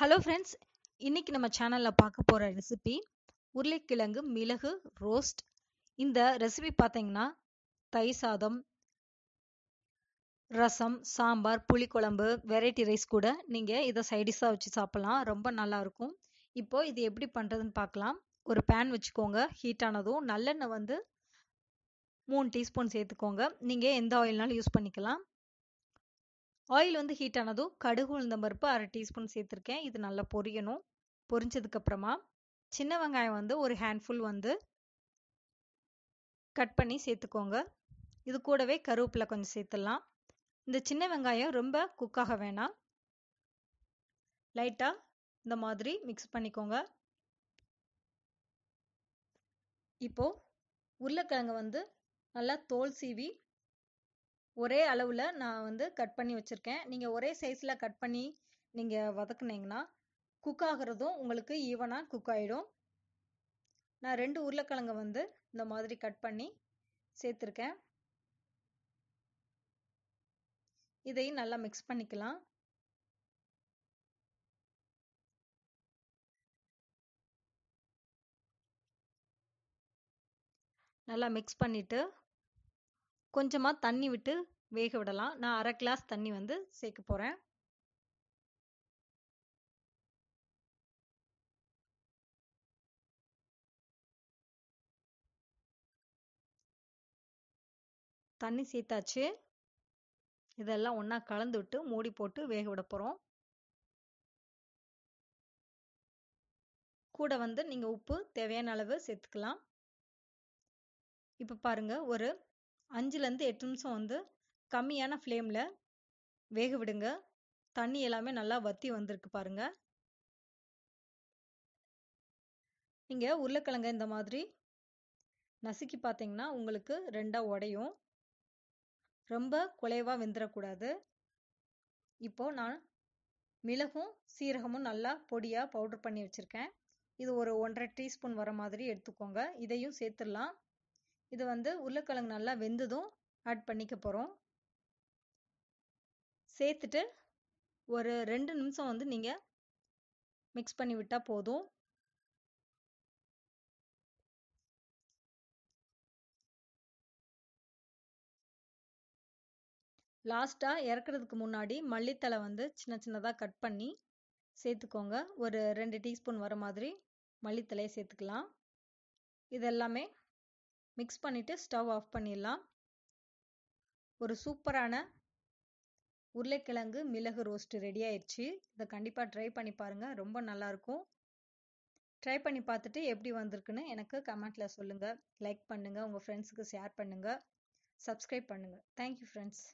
hello friends இன்னைக்கு நம்ம சேனலில் பார்க்க போகிற ரெசிபி உருளைக்கிழங்கு மிளகு ரோஸ்ட் இந்த ரெசிபி பார்த்தீங்கன்னா தயிர் சாதம் ரசம் சாம்பார் புளிக்குழம்பு வெரைட்டி ரைஸ் கூட நீங்கள் இதை சைடிஷாக வச்சு சாப்பிட்லாம் ரொம்ப நல்லாயிருக்கும் இப்போ இது எப்படி பண்ணுறதுன்னு பார்க்கலாம் ஒரு பேன் வச்சுக்கோங்க ஹீட்டானதும் நல்லெண்ணெய் வந்து மூணு டீஸ்பூன் சேர்த்துக்கோங்க நீங்கள் எந்த ஆயில்னாலும் யூஸ் பண்ணிக்கலாம் ஆயில் வந்து ஹீட் ஆனதும் கடுகு உளுந்தம் பருப்பு அரை டீஸ்பூன் சேர்த்துருக்கேன் இது நல்லா பொரியணும் பொரிஞ்சதுக்கப்புறமா சின்ன வெங்காயம் வந்து ஒரு ஹேண்ட்ஃபுல் வந்து கட் பண்ணி சேர்த்துக்கோங்க இது கூடவே கருவேப்பிலை கொஞ்சம் சேர்த்துடலாம் இந்த சின்ன வெங்காயம் ரொம்ப குக்காக வேணாம் லைட்டாக இந்த மாதிரி மிக்ஸ் பண்ணிக்கோங்க இப்போது உருளைக்கிழங்கு வந்து நல்லா தோல் சீவி ஒரே அளவில் நான் வந்து கட் பண்ணி வச்சுருக்கேன் நீங்கள் ஒரே சைஸில் கட் பண்ணி நீங்கள் வதக்குனீங்கன்னா குக் ஆகிறதும் உங்களுக்கு ஈவனாக குக் ஆகிடும் நான் ரெண்டு உருளைக்கிழங்க வந்து இந்த மாதிரி கட் பண்ணி சேர்த்துருக்கேன் இதையும் நல்லா மிக்ஸ் பண்ணிக்கலாம் நல்லா மிக்ஸ் பண்ணிவிட்டு கொஞ்சமாக தண்ணி விட்டு வேக விடலாம் நான் அரை கிளாஸ் தண்ணி வந்து சேர்க்க போகிறேன் தண்ணி சேர்த்தாச்சு இதெல்லாம் ஒன்றா கலந்து விட்டு மூடி போட்டு வேக விட போகிறோம் கூட வந்து நீங்கள் உப்பு தேவையான அளவு சேர்த்துக்கலாம் இப்போ பாருங்கள் ஒரு அஞ்சுலேருந்து எட்டு நிமிஷம் வந்து கம்மியான ஃப்ளேமில் வேக விடுங்க தண்ணி எல்லாமே நல்லா வத்தி வந்திருக்கு பாருங்க நீங்கள் உருளைக்கிழங்க இந்த மாதிரி நசுக்கி பார்த்தீங்கன்னா உங்களுக்கு ரெண்டாக உடையும் ரொம்ப குலைவாக வெந்துடக்கூடாது இப்போது நான் மிளகும் சீரகமும் நல்லா பொடியாக பவுடர் பண்ணி வச்சுருக்கேன் இது ஒரு ஒன்றரை டீஸ்பூன் வர மாதிரி எடுத்துக்கோங்க இதையும் சேர்த்துடலாம் இது வந்து உருளைக்கிழங்கு நல்லா வெந்ததும் ஆட் பண்ணிக்க போகிறோம் சேர்த்துட்டு ஒரு ரெண்டு நிமிஷம் வந்து நீங்கள் மிக்ஸ் பண்ணி விட்டால் போதும் லாஸ்ட்டாக இறக்குறதுக்கு முன்னாடி மல்லித்தலை வந்து சின்ன சின்னதாக கட் பண்ணி சேர்த்துக்கோங்க ஒரு ரெண்டு டீஸ்பூன் வர மாதிரி மல்லித்தலையை சேர்த்துக்கலாம் இதெல்லாமே மிக்ஸ் பண்ணிவிட்டு ஸ்டவ் ஆஃப் பண்ணிடலாம் ஒரு சூப்பரான உருளைக்கிழங்கு மிளகு ரோஸ்ட்டு ரெடி ஆயிடுச்சு இதை கண்டிப்பாக ட்ரை பண்ணி பாருங்கள் ரொம்ப நல்லாயிருக்கும் ட்ரை பண்ணி பார்த்துட்டு எப்படி வந்திருக்குன்னு எனக்கு கமெண்ட்டில் சொல்லுங்கள் லைக் பண்ணுங்கள் உங்கள் ஃப்ரெண்ட்ஸுக்கு ஷேர் பண்ணுங்கள் சப்ஸ்கிரைப் பண்ணுங்கள் தேங்க்யூ ஃப்ரெண்ட்ஸ்